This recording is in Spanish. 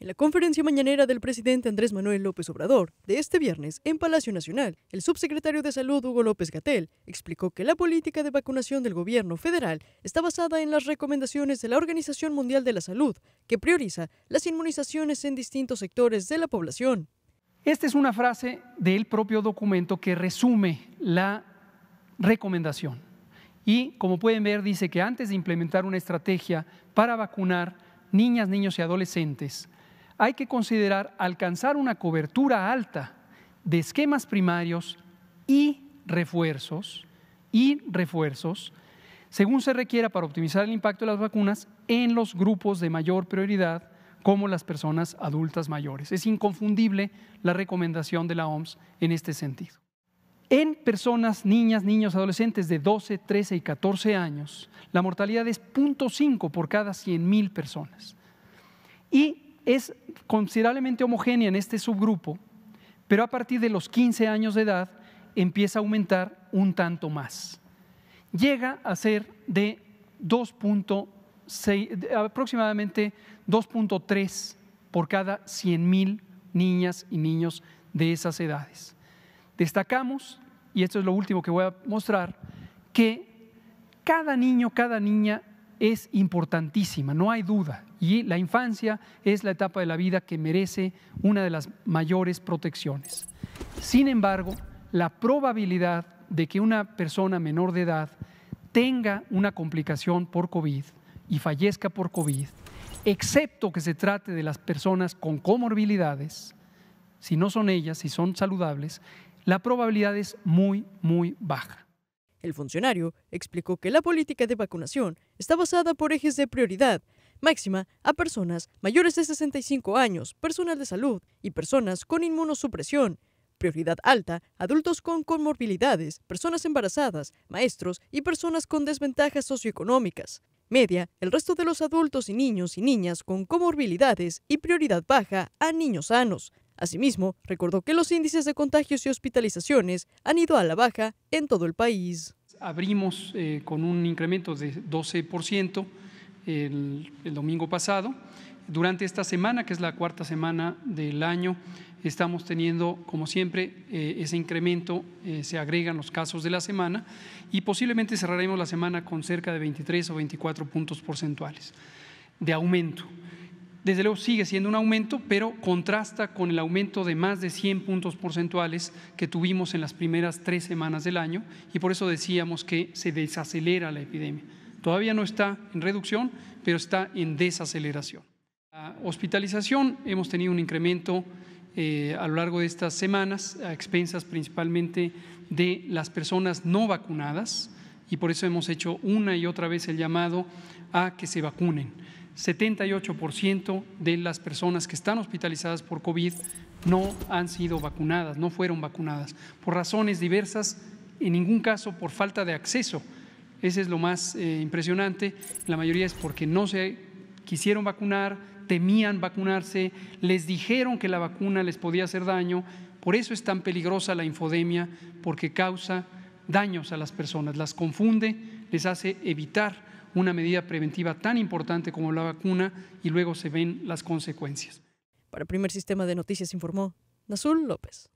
En la conferencia mañanera del presidente Andrés Manuel López Obrador de este viernes en Palacio Nacional, el subsecretario de Salud Hugo López Gatel explicó que la política de vacunación del gobierno federal está basada en las recomendaciones de la Organización Mundial de la Salud, que prioriza las inmunizaciones en distintos sectores de la población. Esta es una frase del propio documento que resume la recomendación. Y como pueden ver, dice que antes de implementar una estrategia para vacunar niñas, niños y adolescentes, hay que considerar alcanzar una cobertura alta de esquemas primarios y refuerzos, y refuerzos, según se requiera para optimizar el impacto de las vacunas en los grupos de mayor prioridad, como las personas adultas mayores. Es inconfundible la recomendación de la OMS en este sentido. En personas, niñas, niños, adolescentes de 12, 13 y 14 años, la mortalidad es 0.5 por cada 100.000 personas. Y es considerablemente homogénea en este subgrupo, pero a partir de los 15 años de edad empieza a aumentar un tanto más. Llega a ser de 2.6, aproximadamente 2.3 por cada 100.000 niñas y niños de esas edades. Destacamos, y esto es lo último que voy a mostrar, que cada niño, cada niña es importantísima, no hay duda. Y la infancia es la etapa de la vida que merece una de las mayores protecciones. Sin embargo, la probabilidad de que una persona menor de edad tenga una complicación por COVID y fallezca por COVID, excepto que se trate de las personas con comorbilidades, si no son ellas, si son saludables, la probabilidad es muy, muy baja. El funcionario explicó que la política de vacunación está basada por ejes de prioridad máxima a personas mayores de 65 años, personal de salud y personas con inmunosupresión. Prioridad alta, adultos con comorbilidades, personas embarazadas, maestros y personas con desventajas socioeconómicas. Media, el resto de los adultos y niños y niñas con comorbilidades y prioridad baja a niños sanos. Asimismo, recordó que los índices de contagios y hospitalizaciones han ido a la baja en todo el país. Abrimos eh, con un incremento de 12% el, el domingo pasado. Durante esta semana, que es la cuarta semana del año, estamos teniendo, como siempre, eh, ese incremento, eh, se agregan los casos de la semana y posiblemente cerraremos la semana con cerca de 23 o 24 puntos porcentuales de aumento desde luego sigue siendo un aumento, pero contrasta con el aumento de más de 100 puntos porcentuales que tuvimos en las primeras tres semanas del año y por eso decíamos que se desacelera la epidemia. Todavía no está en reducción, pero está en desaceleración. La hospitalización, hemos tenido un incremento eh, a lo largo de estas semanas, a expensas principalmente de las personas no vacunadas, y por eso hemos hecho una y otra vez el llamado a que se vacunen. 78% de las personas que están hospitalizadas por COVID no han sido vacunadas, no fueron vacunadas, por razones diversas, en ningún caso por falta de acceso. Ese es lo más eh, impresionante. La mayoría es porque no se quisieron vacunar, temían vacunarse, les dijeron que la vacuna les podía hacer daño. Por eso es tan peligrosa la infodemia, porque causa daños a las personas, las confunde, les hace evitar una medida preventiva tan importante como la vacuna y luego se ven las consecuencias. Para el primer sistema de noticias informó Nazul López.